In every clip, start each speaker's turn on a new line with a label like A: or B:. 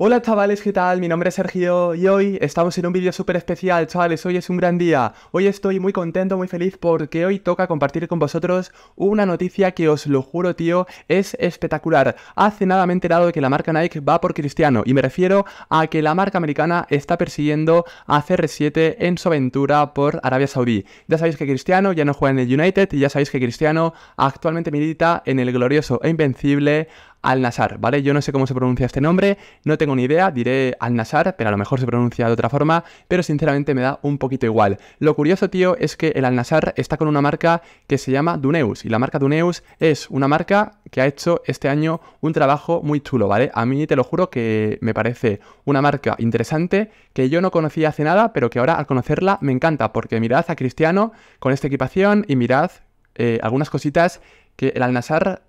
A: Hola chavales, ¿qué tal? Mi nombre es Sergio y hoy estamos en un vídeo súper especial, chavales, hoy es un gran día. Hoy estoy muy contento, muy feliz porque hoy toca compartir con vosotros una noticia que os lo juro, tío, es espectacular. Hace nada me he enterado de que la marca Nike va por Cristiano y me refiero a que la marca americana está persiguiendo a CR7 en su aventura por Arabia Saudí. Ya sabéis que Cristiano ya no juega en el United y ya sabéis que Cristiano actualmente milita en el glorioso e invencible al-Nasar, ¿vale? Yo no sé cómo se pronuncia este nombre, no tengo ni idea, diré Al-Nasar, pero a lo mejor se pronuncia de otra forma, pero sinceramente me da un poquito igual. Lo curioso, tío, es que el Al-Nasar está con una marca que se llama Duneus, y la marca Duneus es una marca que ha hecho este año un trabajo muy chulo, ¿vale? A mí te lo juro que me parece una marca interesante que yo no conocía hace nada, pero que ahora al conocerla me encanta, porque mirad a Cristiano con esta equipación y mirad eh, algunas cositas que el Al-Nasar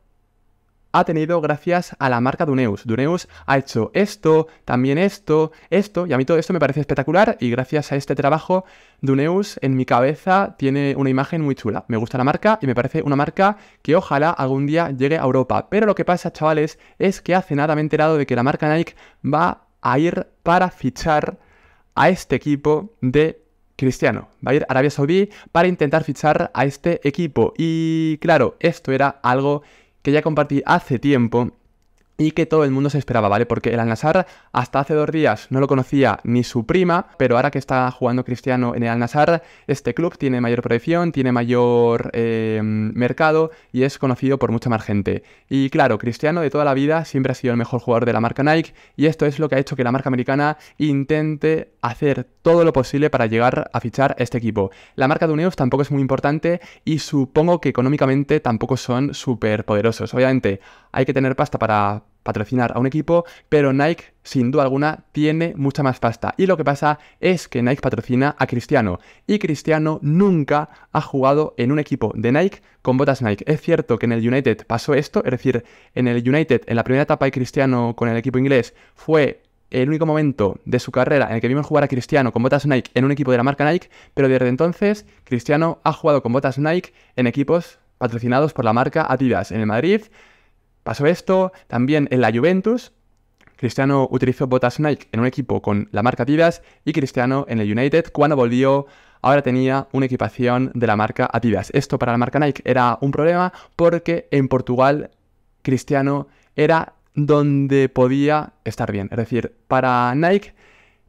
A: ha tenido gracias a la marca Duneus. Duneus ha hecho esto, también esto, esto, y a mí todo esto me parece espectacular y gracias a este trabajo Duneus en mi cabeza tiene una imagen muy chula. Me gusta la marca y me parece una marca que ojalá algún día llegue a Europa. Pero lo que pasa, chavales, es que hace nada me he enterado de que la marca Nike va a ir para fichar a este equipo de Cristiano. Va a ir a Arabia Saudí para intentar fichar a este equipo. Y claro, esto era algo que ya compartí hace tiempo y que todo el mundo se esperaba, ¿vale? Porque el Al-Nassr hasta hace dos días no lo conocía ni su prima, pero ahora que está jugando Cristiano en el Al-Nassr, este club tiene mayor proyección, tiene mayor eh, mercado y es conocido por mucha más gente. Y claro, Cristiano de toda la vida siempre ha sido el mejor jugador de la marca Nike y esto es lo que ha hecho que la marca americana intente hacer todo lo posible para llegar a fichar este equipo. La marca de Unidos tampoco es muy importante y supongo que económicamente tampoco son súper poderosos. Obviamente hay que tener pasta para patrocinar a un equipo, pero Nike sin duda alguna tiene mucha más pasta. Y lo que pasa es que Nike patrocina a Cristiano y Cristiano nunca ha jugado en un equipo de Nike con botas Nike. Es cierto que en el United pasó esto, es decir, en el United en la primera etapa de Cristiano con el equipo inglés fue el único momento de su carrera en el que vimos jugar a Cristiano con botas Nike en un equipo de la marca Nike, pero desde entonces Cristiano ha jugado con botas Nike en equipos patrocinados por la marca Adidas. En el Madrid pasó esto, también en la Juventus. Cristiano utilizó botas Nike en un equipo con la marca Adidas y Cristiano en el United cuando volvió ahora tenía una equipación de la marca Adidas. Esto para la marca Nike era un problema porque en Portugal Cristiano era donde podía estar bien. Es decir, para Nike,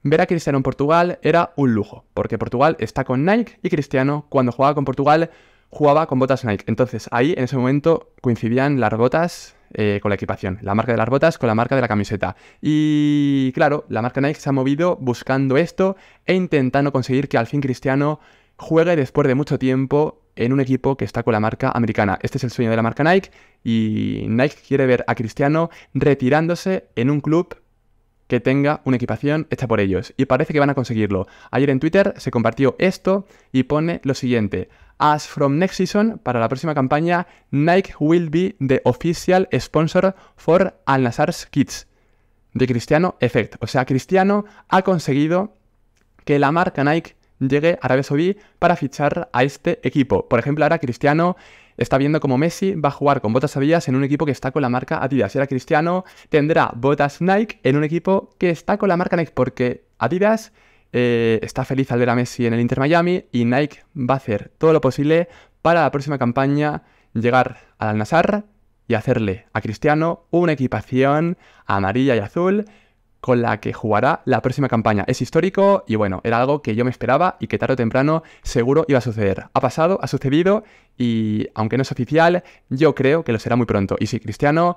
A: ver a Cristiano en Portugal era un lujo, porque Portugal está con Nike y Cristiano, cuando jugaba con Portugal, jugaba con botas Nike. Entonces ahí, en ese momento, coincidían las botas eh, con la equipación, la marca de las botas con la marca de la camiseta. Y claro, la marca Nike se ha movido buscando esto e intentando conseguir que al fin Cristiano juegue después de mucho tiempo en un equipo que está con la marca americana. Este es el sueño de la marca Nike y Nike quiere ver a Cristiano retirándose en un club que tenga una equipación hecha por ellos. Y parece que van a conseguirlo. Ayer en Twitter se compartió esto y pone lo siguiente. As from next season, para la próxima campaña, Nike will be the official sponsor for Al Nazar's Kids. De Cristiano Effect. O sea, Cristiano ha conseguido que la marca Nike llegue a Arabia Saudí para fichar a este equipo. Por ejemplo, ahora Cristiano está viendo cómo Messi va a jugar con botas Adidas en un equipo que está con la marca Adidas. Y ahora Cristiano tendrá botas Nike en un equipo que está con la marca Nike porque Adidas eh, está feliz al ver a Messi en el Inter Miami y Nike va a hacer todo lo posible para la próxima campaña llegar al al y hacerle a Cristiano una equipación amarilla y azul con la que jugará la próxima campaña. Es histórico y bueno, era algo que yo me esperaba y que tarde o temprano seguro iba a suceder. Ha pasado, ha sucedido y aunque no es oficial, yo creo que lo será muy pronto. Y si Cristiano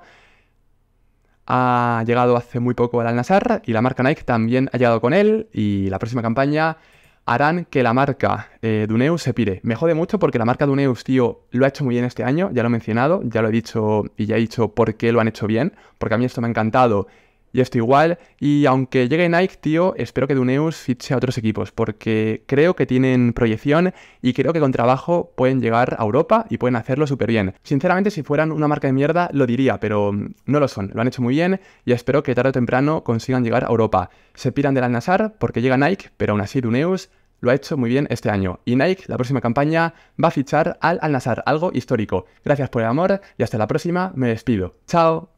A: ha llegado hace muy poco al al y la marca Nike también ha llegado con él y la próxima campaña harán que la marca eh, Duneus se pire. Me jode mucho porque la marca Duneus, tío, lo ha hecho muy bien este año, ya lo he mencionado, ya lo he dicho y ya he dicho por qué lo han hecho bien, porque a mí esto me ha encantado y esto igual. Y aunque llegue Nike, tío, espero que Duneus fiche a otros equipos, porque creo que tienen proyección y creo que con trabajo pueden llegar a Europa y pueden hacerlo súper bien. Sinceramente, si fueran una marca de mierda, lo diría, pero mm, no lo son. Lo han hecho muy bien y espero que tarde o temprano consigan llegar a Europa. Se piran del al porque llega Nike, pero aún así Duneus lo ha hecho muy bien este año. Y Nike, la próxima campaña, va a fichar al al algo histórico. Gracias por el amor y hasta la próxima. Me despido. Chao.